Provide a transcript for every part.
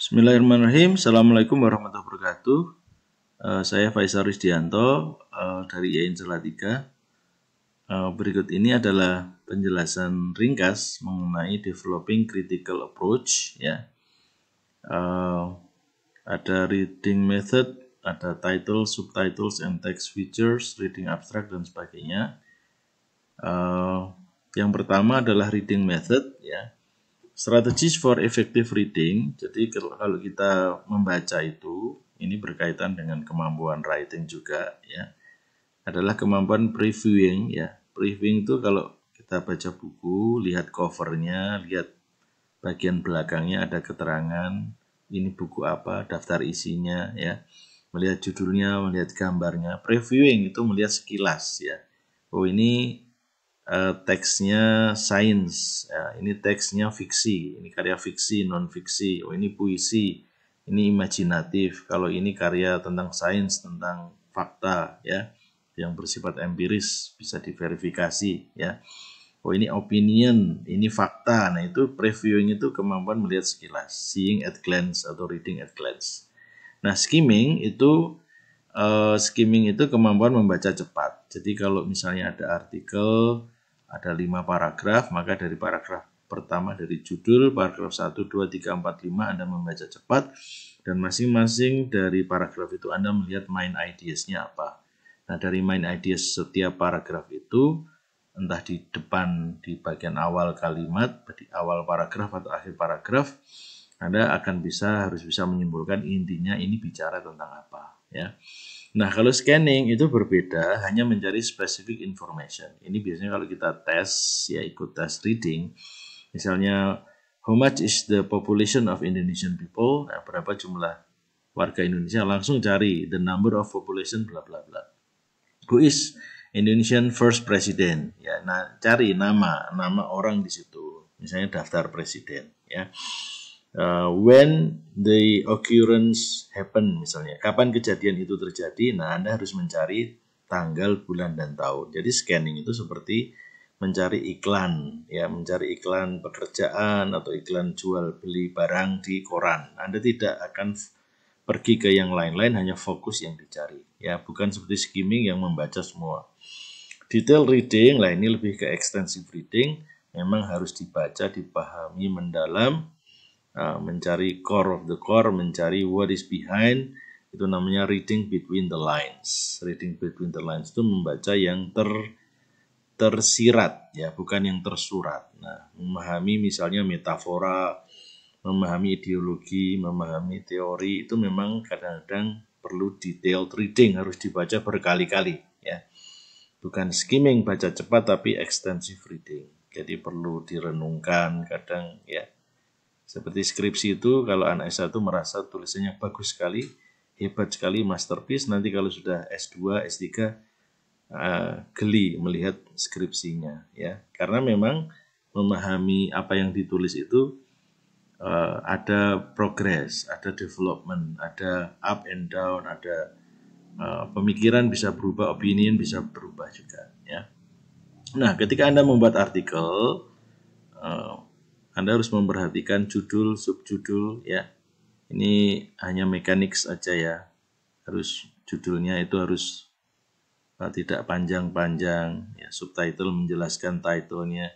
Bismillahirrahmanirrahim. Assalamualaikum warahmatullahi wabarakatuh. Eh, saya Faisal Rizdianto eh, dari IAIN Celatika. Eh, berikut ini adalah penjelasan ringkas mengenai developing critical approach. Ya, ada reading method, ada title, subtitles, and text features, reading abstract dan sebagainya. yang pertama adalah reading method. Ya, Strategies for effective reading. Jadi kalau kita membaca itu, ini berkaitan dengan kemampuan writing juga ya. Adalah kemampuan previewing ya. Previewing itu kalau kita baca buku, lihat covernya, lihat bagian belakangnya ada keterangan ini buku apa, daftar isinya ya. Melihat judulnya, melihat gambarnya. Previewing itu melihat sekilas ya. Oh ini uh, teksnya sains, ya, ini teksnya fiksi, ini karya fiksi, non fiksi, oh ini puisi, ini imajinatif. Kalau ini karya tentang sains, tentang fakta, ya, yang bersifat empiris bisa diverifikasi, ya. Oh ini opinion, ini fakta. Nah itu previewing itu kemampuan melihat sekilas, seeing at glance atau reading at glance. Nah skimming itu uh, skimming itu kemampuan membaca cepat. Jadi kalau misalnya ada artikel ada lima paragraf, maka dari paragraf pertama dari judul, paragraf 1, 2, 3, 4, 5 Anda membaca cepat, dan masing-masing dari paragraf itu Anda melihat main ideas-nya apa. Nah, dari main ideas setiap paragraf itu, entah di depan, di bagian awal kalimat, di awal paragraf atau akhir paragraf, Anda akan bisa, harus bisa menyimpulkan intinya ini bicara tentang apa. ya. Nah, kalau scanning itu berbeda, hanya mencari specific information. Ini biasanya kalau kita tes, ya ikut tes reading, misalnya how much is the population of Indonesian people? Nah, berapa jumlah warga Indonesia? Langsung cari the number of population bla bla bla. Who is Indonesian first president? Ya, nah cari nama, nama orang di situ. Misalnya daftar presiden, ya uh, when the occurrence happen misalnya. Kapan kejadian itu terjadi? Nah, Anda harus mencari tanggal, bulan, dan tahun. Jadi scanning itu seperti mencari iklan, ya, mencari iklan pekerjaan atau iklan jual beli barang di koran. Anda tidak akan pergi ke yang lain-lain, hanya fokus yang dicari. Ya, bukan seperti skimming yang membaca semua. Detail reading, lah ini lebih ke extensive reading, memang harus dibaca, dipahami mendalam, Ah, mencari core of the core, mencari what is behind, itu namanya reading between the lines. Reading between the lines itu membaca yang ter tersirat ya, bukan yang tersurat. Nah, memahami misalnya metafora, memahami ideologi, memahami teori itu memang kadang-kadang perlu detail reading harus dibaca berkali-kali ya. Bukan skimming baca cepat tapi extensive reading. Jadi perlu direnungkan kadang ya seperti skripsi itu kalau anak S1 merasa tulisannya bagus sekali, hebat sekali, masterpiece, nanti kalau sudah S2, S3 uh, geli melihat skripsinya ya. Karena memang memahami apa yang ditulis itu uh, ada progress, ada development, ada up and down, ada uh, pemikiran bisa berubah, opinion bisa berubah juga ya. Nah, ketika Anda membuat artikel eh, anda harus memperhatikan judul, subjudul ya. Ini hanya mekanik saja ya. Harus judulnya itu harus eh, tidak panjang-panjang ya. Subtitle menjelaskan titlenya.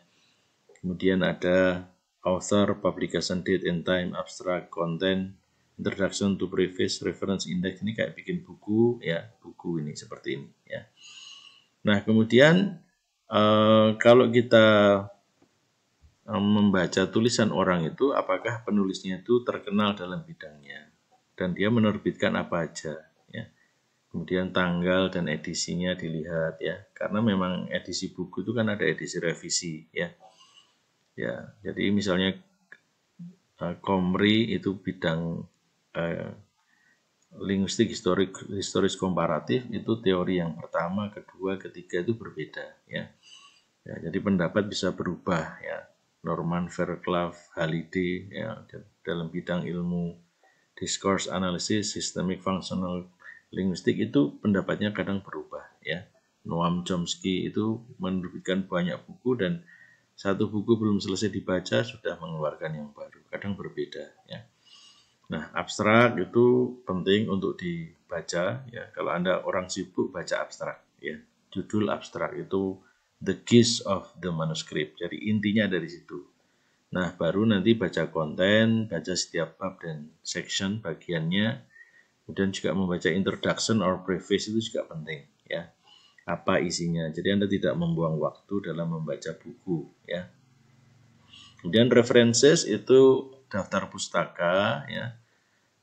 Kemudian ada author, publication date and time, abstract content, introduction to preface, reference index ini kayak bikin buku ya, buku ini seperti ini ya. Nah, kemudian uh, kalau kita Eh, membaca tulisan orang itu apakah penulisnya itu terkenal dalam bidangnya dan dia menerbitkan apa aja ya kemudian tanggal dan edisinya dilihat ya karena memang edisi buku itu kan ada edisi revisi ya ya jadi misalnya eh, Komri itu bidang eh, linguistik historik historis komparatif itu teori yang pertama kedua ketiga itu berbeda ya, ya jadi pendapat bisa berubah ya Norman Fairclough, Halide ya, dalam bidang ilmu discourse analysis systemic functional linguistik itu pendapatnya kadang berubah ya. Noam Chomsky itu menerbitkan banyak buku dan satu buku belum selesai dibaca sudah mengeluarkan yang baru. Kadang berbeda ya. Nah, abstrak itu penting untuk dibaca ya. Kalau Anda orang sibuk baca abstrak ya. Judul abstrak itu The gist of the Manuscript. Jadi intinya dari situ. Nah, baru nanti baca konten, baca setiap bab dan section bagiannya. Kemudian juga membaca introduction or preface itu juga penting, ya. Apa isinya. Jadi Anda tidak membuang waktu dalam membaca buku, ya. Kemudian references itu daftar pustaka, ya.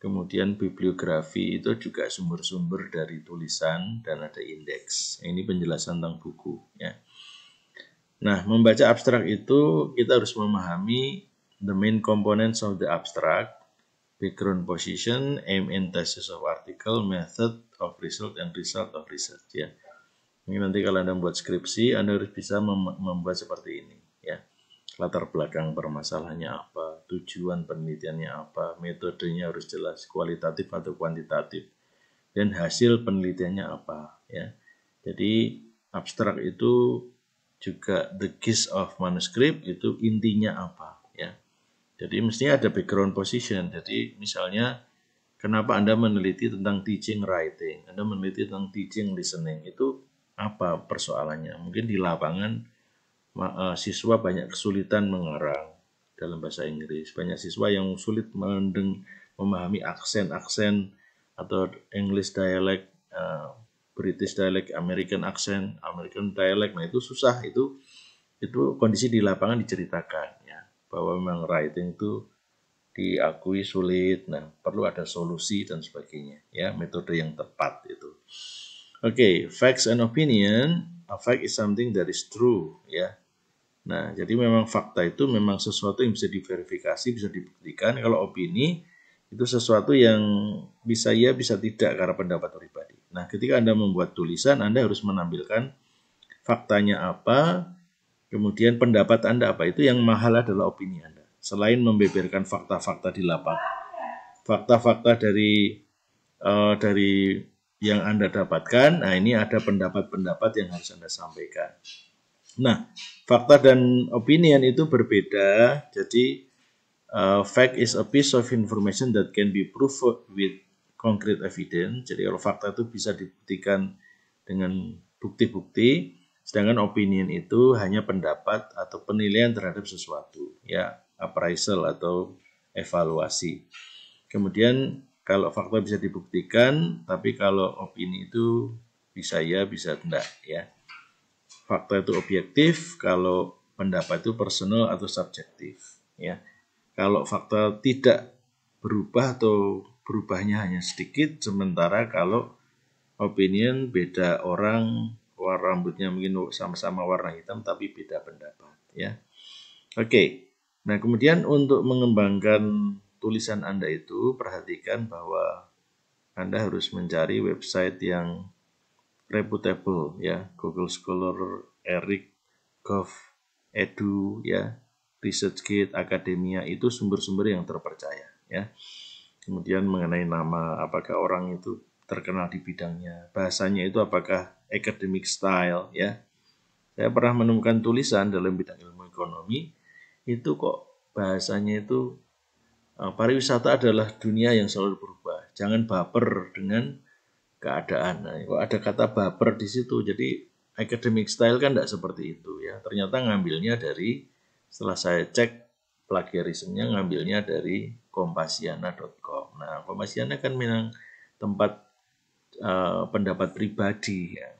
Kemudian bibliografi itu juga sumber-sumber dari tulisan dan ada indeks. Ini penjelasan tentang buku, ya. Nah, membaca abstrak itu kita harus memahami the main components of the abstract, background position, aim and thesis of article, method of result, and result of research. Ya. Ini nanti kalau Anda membuat skripsi, Anda harus bisa mem membuat seperti ini. ya Latar belakang permasalahannya apa, tujuan penelitiannya apa, metodenya harus jelas, kualitatif atau kuantitatif, dan hasil penelitiannya apa. ya Jadi, abstrak itu juga the gist of manuscript itu intinya apa ya. Jadi mestinya ada background position. Jadi misalnya kenapa Anda meneliti tentang teaching writing, Anda meneliti tentang teaching listening itu apa persoalannya? Mungkin di lapangan e, siswa banyak kesulitan mengarang dalam bahasa Inggris. Banyak siswa yang sulit mendeng memahami aksen-aksen atau English dialect uh, British dialect, American accent, American dialect. Nah, itu susah itu itu kondisi di lapangan diceritakan ya bahwa memang writing itu diakui sulit. Nah, perlu ada solusi dan sebagainya ya, metode yang tepat itu. Oke, okay, facts and opinion. A fact is something that is true ya. Nah, jadi memang fakta itu memang sesuatu yang bisa diverifikasi, bisa dibuktikan. Kalau opini itu sesuatu yang bisa ya, bisa tidak karena pendapat pribadi. Nah, ketika Anda membuat tulisan, Anda harus menampilkan faktanya apa, kemudian pendapat Anda apa. Itu yang mahal adalah opini Anda. Selain membeberkan fakta-fakta di lapangan, fakta-fakta dari uh, dari yang Anda dapatkan, nah ini ada pendapat-pendapat yang harus Anda sampaikan. Nah, fakta dan opinion itu berbeda. Jadi, uh, fact is a piece of information that can be proved with concrete evidence. Jadi kalau fakta itu bisa dibuktikan dengan bukti-bukti, sedangkan opinion itu hanya pendapat atau penilaian terhadap sesuatu, ya appraisal atau evaluasi. Kemudian kalau fakta bisa dibuktikan, tapi kalau opini itu bisa ya, bisa tidak, ya. Fakta itu objektif, kalau pendapat itu personal atau subjektif, ya. Kalau fakta tidak berubah atau berubahnya hanya sedikit sementara kalau opinion beda orang warna rambutnya mungkin sama-sama warna hitam tapi beda pendapat ya oke okay. nah kemudian untuk mengembangkan tulisan anda itu perhatikan bahwa anda harus mencari website yang reputable ya Google Scholar Eric Gov Edu ya ResearchGate Akademia itu sumber-sumber yang terpercaya ya Kemudian mengenai nama, apakah orang itu terkenal di bidangnya, bahasanya itu apakah academic style ya. Saya pernah menemukan tulisan dalam bidang ilmu ekonomi itu kok bahasanya itu e, pariwisata adalah dunia yang selalu berubah. Jangan baper dengan keadaan. Nah, kok ada kata baper di situ. Jadi academic style kan tidak seperti itu ya. Ternyata ngambilnya dari setelah saya cek plagiarismenya ngambilnya dari kompasiana.com. Nah, kompasiana kan memang tempat uh, pendapat pribadi ya.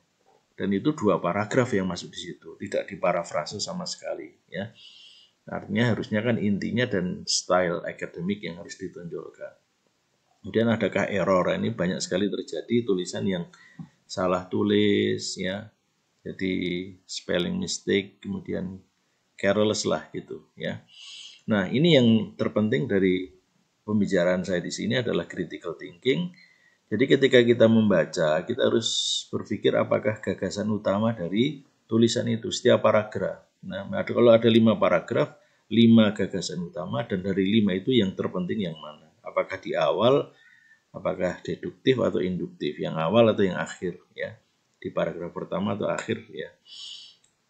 Dan itu dua paragraf yang masuk di situ, tidak diparafrase sama sekali ya. Artinya harusnya kan intinya dan style akademik yang harus ditonjolkan. Kemudian adakah error? Ini banyak sekali terjadi tulisan yang salah tulis ya. Jadi spelling mistake, kemudian careless lah gitu ya. Nah, ini yang terpenting dari pembicaraan saya di sini adalah critical thinking. Jadi ketika kita membaca, kita harus berpikir apakah gagasan utama dari tulisan itu setiap paragraf. Nah, kalau ada lima paragraf, lima gagasan utama dan dari lima itu yang terpenting yang mana? Apakah di awal, apakah deduktif atau induktif? Yang awal atau yang akhir ya? Di paragraf pertama atau akhir ya.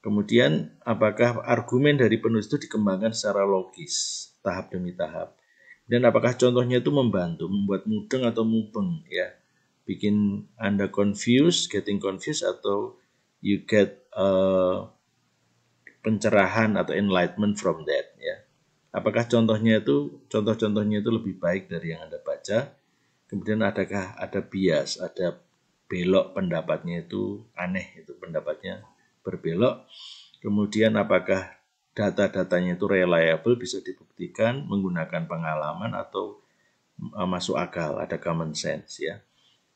Kemudian apakah argumen dari penulis itu dikembangkan secara logis, tahap demi tahap. Dan apakah contohnya itu membantu, membuat mudeng atau mubeng ya. Bikin Anda confused, getting confused atau you get uh, pencerahan atau enlightenment from that ya. Apakah contohnya itu contoh-contohnya itu lebih baik dari yang Anda baca? Kemudian adakah ada bias, ada belok pendapatnya itu aneh itu pendapatnya berbelok. Kemudian apakah data-datanya itu reliable bisa dibuktikan menggunakan pengalaman atau eh, masuk akal, ada common sense ya.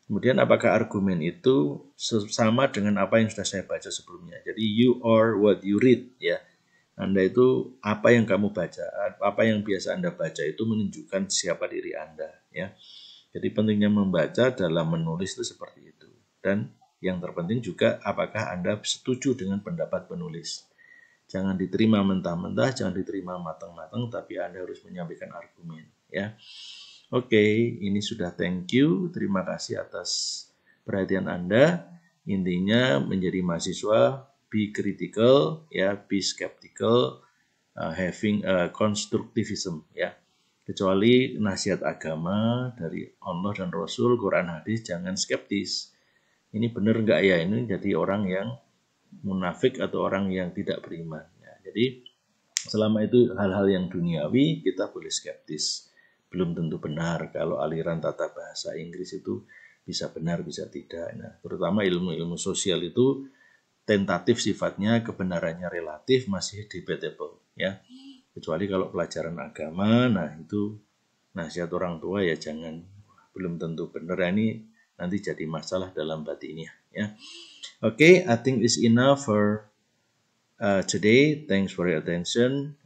Kemudian apakah argumen itu sama dengan apa yang sudah saya baca sebelumnya? Jadi you are what you read ya. Anda itu apa yang kamu baca, eh, apa yang biasa Anda baca itu menunjukkan siapa diri Anda ya. Jadi pentingnya membaca dalam menulis itu seperti itu. Dan yang terpenting juga apakah Anda setuju dengan pendapat penulis. Jangan diterima mentah-mentah, jangan diterima matang-matang, tapi Anda harus menyampaikan argumen. Ya, Oke, okay, ini sudah thank you. Terima kasih atas perhatian Anda. Intinya menjadi mahasiswa, be critical, ya, be skeptical, uh, having a constructivism, ya kecuali nasihat agama dari Allah dan Rasul, Quran hadis, jangan skeptis ini benar nggak ya ini jadi orang yang munafik atau orang yang tidak beriman. Ya, jadi selama itu hal-hal yang duniawi kita boleh skeptis. Belum tentu benar kalau aliran tata bahasa Inggris itu bisa benar bisa tidak. Nah, terutama ilmu-ilmu sosial itu tentatif sifatnya kebenarannya relatif masih debatable ya. Kecuali kalau pelajaran agama, nah itu nasihat orang tua ya jangan belum tentu benar. ya, ini nanti jadi masalah dalam batinnya ya. Oke, okay, I think is enough for uh, today. Thanks for your attention.